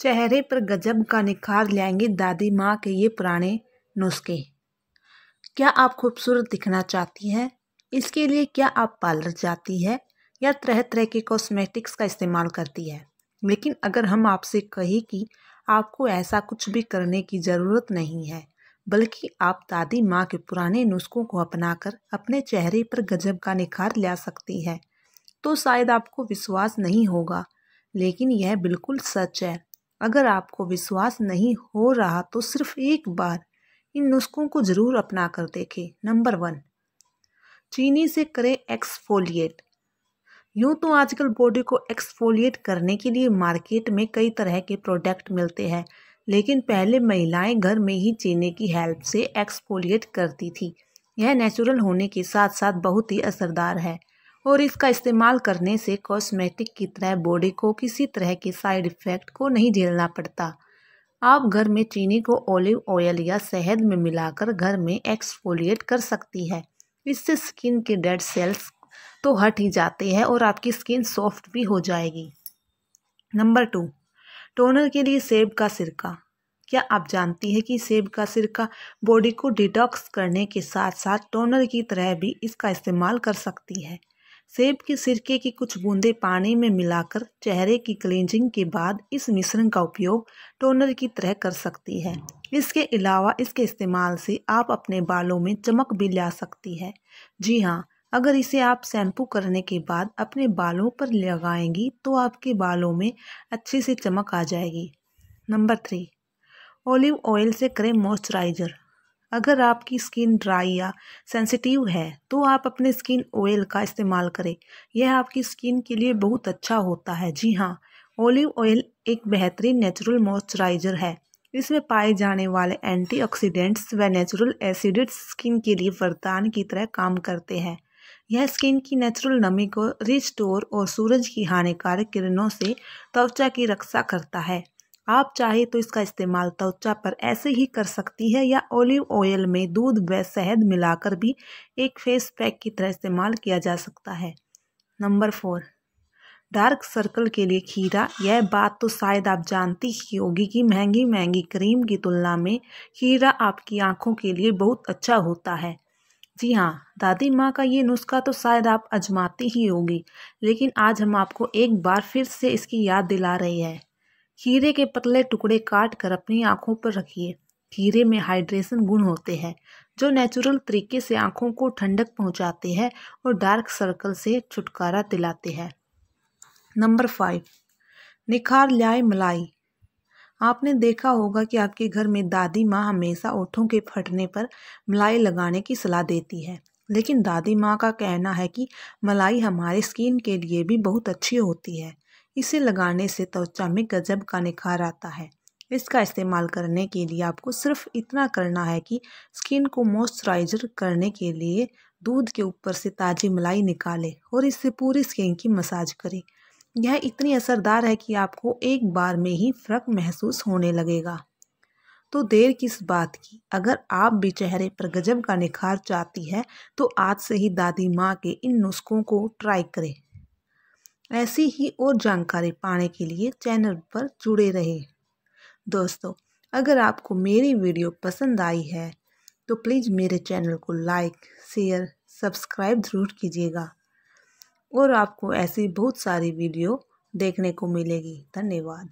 चेहरे पर गजब का निखार लाएंगे दादी माँ के ये पुराने नुस्खे क्या आप खूबसूरत दिखना चाहती हैं इसके लिए क्या आप पार्लर जाती है या तरह तरह के कॉस्मेटिक्स का इस्तेमाल करती है लेकिन अगर हम आपसे कहें कि आपको ऐसा कुछ भी करने की ज़रूरत नहीं है बल्कि आप दादी माँ के पुराने नुस्खों को अपनाकर अपने चेहरे पर गजब का निखार ला सकती है तो शायद आपको विश्वास नहीं होगा लेकिन यह बिल्कुल सच है अगर आपको विश्वास नहीं हो रहा तो सिर्फ एक बार इन नुस्खों को ज़रूर अपना कर देखें नंबर वन चीनी से करें एक्सफोलिएट यूँ तो आजकल बॉडी को एक्सफोलिएट करने के लिए मार्केट में कई तरह के प्रोडक्ट मिलते हैं लेकिन पहले महिलाएं घर में ही चीनी की हेल्प से एक्सफोलिएट करती थी यह नेचुरल होने के साथ साथ बहुत ही असरदार है और इसका इस्तेमाल करने से कॉस्मेटिक की तरह बॉडी को किसी तरह के साइड इफ़ेक्ट को नहीं झेलना पड़ता आप घर में चीनी को ऑलिव ऑयल या शहद में मिलाकर घर में एक्सफोलिएट कर सकती है इससे स्किन के डेड सेल्स तो हट ही जाते हैं और आपकी स्किन सॉफ्ट भी हो जाएगी नंबर टू टोनर के लिए सेब का सिरका क्या आप जानती हैं कि सेब का सिरका बॉडी को डिटॉक्स करने के साथ साथ टोनर की तरह भी इसका इस्तेमाल कर सकती है सेब के सिरके की कुछ बूंदे पानी में मिलाकर चेहरे की क्लींजिंग के बाद इस मिश्रण का उपयोग टोनर की तरह कर सकती है इसके अलावा इसके इस्तेमाल से आप अपने बालों में चमक भी ला सकती है जी हाँ अगर इसे आप शैम्पू करने के बाद अपने बालों पर लगाएंगी तो आपके बालों में अच्छी सी चमक आ जाएगी नंबर थ्री ऑलिव ऑयल से करें मॉइस्चराइज़र अगर आपकी स्किन ड्राई या सेंसिटिव है तो आप अपने स्किन ऑयल का इस्तेमाल करें यह आपकी स्किन के लिए बहुत अच्छा होता है जी हाँ ऑलिव ऑयल एक बेहतरीन नेचुरल मॉइस्चराइजर है इसमें पाए जाने वाले एंटीऑक्सीडेंट्स व नेचुरल एसिडिट्स स्किन के लिए वरदान की तरह काम करते हैं यह स्किन की नेचुरल नमी को रिस्टोर और सूरज की हानिकारक किरणों से त्वचा की रक्षा करता है आप चाहे तो इसका इस्तेमाल त्वचा पर ऐसे ही कर सकती है या ओलिव ऑयल में दूध व शहद मिलाकर भी एक फेस पैक की तरह इस्तेमाल किया जा सकता है नंबर फोर डार्क सर्कल के लिए खीरा यह बात तो शायद आप जानती ही होगी कि महंगी महंगी क्रीम की तुलना में खीरा आपकी आंखों के लिए बहुत अच्छा होता है जी हाँ दादी माँ का ये नुस्खा तो शायद आप आजमाती ही होगी लेकिन आज हम आपको एक बार फिर से इसकी याद दिला रहे हैं खीरे के पतले टुकड़े काट कर अपनी आँखों पर रखिए खीरे में हाइड्रेशन गुण होते हैं जो नेचुरल तरीके से आँखों को ठंडक पहुँचाते हैं और डार्क सर्कल से छुटकारा दिलाते हैं नंबर फाइव निखार लिया मलाई आपने देखा होगा कि आपके घर में दादी माँ हमेशा ओठों के फटने पर मलाई लगाने की सलाह देती है लेकिन दादी माँ का कहना है कि मलाई हमारे स्किन के लिए भी बहुत अच्छी होती है इसे लगाने से त्वचा में गजब का निखार आता है इसका इस्तेमाल करने के लिए आपको सिर्फ इतना करना है कि स्किन को मॉइस्चराइजर करने के लिए दूध के ऊपर से ताज़ी मलाई निकालें और इससे पूरी स्किन की मसाज करें यह इतनी असरदार है कि आपको एक बार में ही फ़र्क महसूस होने लगेगा तो देर किस बात की अगर आप भी चेहरे पर गजब का निखार चाहती है तो आज से ही दादी माँ के इन नुस्खों को ट्राई करें ऐसी ही और जानकारी पाने के लिए चैनल पर जुड़े रहे दोस्तों अगर आपको मेरी वीडियो पसंद आई है तो प्लीज़ मेरे चैनल को लाइक शेयर सब्सक्राइब ज़रूर कीजिएगा और आपको ऐसी बहुत सारी वीडियो देखने को मिलेगी धन्यवाद